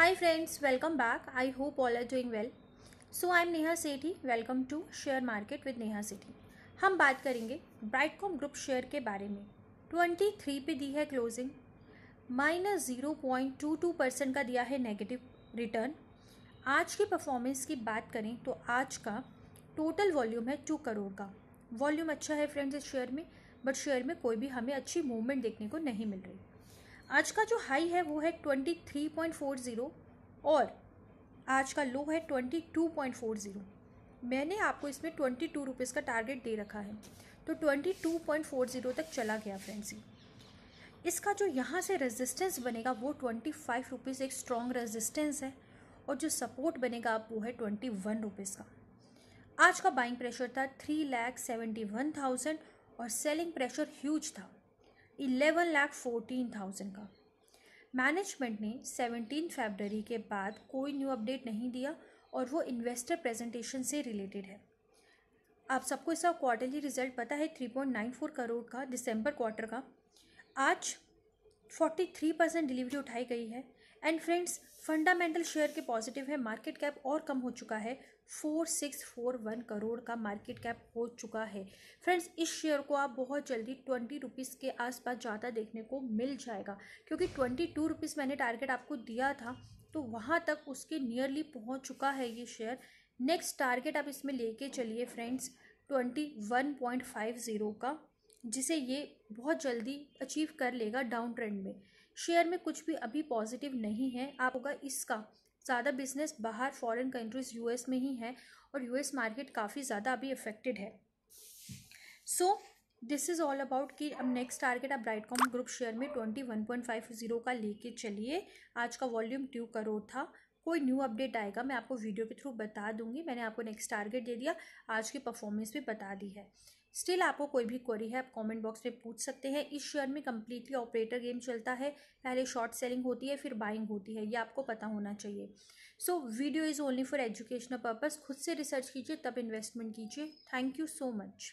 high friends welcome back I hope all are doing well so I am Neha Sethi welcome to share market with Neha Sethi हम बात करेंगे Brightcom group share के बारे में twenty three पे दी है closing minus zero point two two percent का दिया है नेगेटिव रिटर्न आज की परफॉर्मेंस की बात करें तो आज का टोटल वॉल्यूम है टू करोड़ का वॉल्यूम अच्छा है फ्रेंड्स इस शेयर में बट शेयर में कोई भी हमें अच्छी मूवमेंट देखने को नहीं मिल रही आज का जो हाई है वो है twenty three point four zero और आज का लो है twenty two point four zero मैंने आपको इसमें ट्वेंटी टू रुपीज़ का टारगेट दे रखा है तो twenty two point four zero तक चला गया फ्रेंड्स इसका जो यहाँ से रेजिस्टेंस बनेगा वो ट्वेंटी फाइव रुपीज़ एक स्ट्रॉन्ग रेजिस्टेंस है और जो सपोर्ट बनेगा आप वो है ट्वेंटी वन रुपीज़ का आज का बाइंग प्रेशर था three lakh seventy one thousand और सेलिंग प्रेशर ह्यूज था इलेवन लाख फोर्टीन थाउजेंड का मैनेजमेंट ने सेवनटीन फेबररी के बाद कोई न्यू अपडेट नहीं दिया और वो इन्वेस्टर प्रेजेंटेशन से रिलेटेड है आप सबको इसका क्वार्टरली रिजल्ट पता है three point nine four crore का दिसंबर क्वार्टर का आज फोर्टी थ्री परसेंट डिलीवरी उठाई गई है एंड फ्रेंड्स फंडामेंटल शेयर के पॉजिटिव है मार्केट कैप और कम हो चुका है four six four one crore का मार्केट कैप हो चुका है फ्रेंड्स इस शेयर को आप बहुत जल्दी ट्वेंटी रुपीज़ के आसपास ज़्यादा देखने को मिल जाएगा क्योंकि ट्वेंटी टू रुपीज़ मैंने टारगेट आपको दिया था तो वहाँ तक उसके नियरली पहुँच चुका है ये शेयर नेक्स्ट टारगेट आप इसमें लेके चलिए friends twenty one point five zero का जिसे ये बहुत जल्दी अचीव कर लेगा डाउन ट्रेंड में शेयर में कुछ भी अभी पॉजिटिव नहीं है आप होगा इसका ज़्यादा बिजनेस बाहर फॉरेन कंट्रीज़ यूएस में ही है और यूएस मार्केट काफ़ी ज़्यादा अभी इफेक्टेड है so this is all about कि अब नेक्स्ट टारगेट आप ब्राइटकॉम ग्रुप शेयर में twenty one point five zero का लेके चलिए आज का वॉल्यूम टू करोड़ था कोई न्यू अपडेट आएगा मैं आपको वीडियो के थ्रू बता दूंगी मैंने आपको नेक्स्ट टारगेट दे दिया आज की परफॉर्मेंस भी बता दी है स्टिल आपको कोई भी क्वेरी है आप कमेंट बॉक्स में पूछ सकते हैं इस शेयर में कम्प्लीटली ऑपरेटर गेम चलता है पहले शॉर्ट सेलिंग होती है फिर बाइंग होती है ये आपको पता होना चाहिए so video is only for educational purpose खुद से रिसर्च कीजिए तब इन्वेस्टमेंट कीजिए थैंक यू सो मच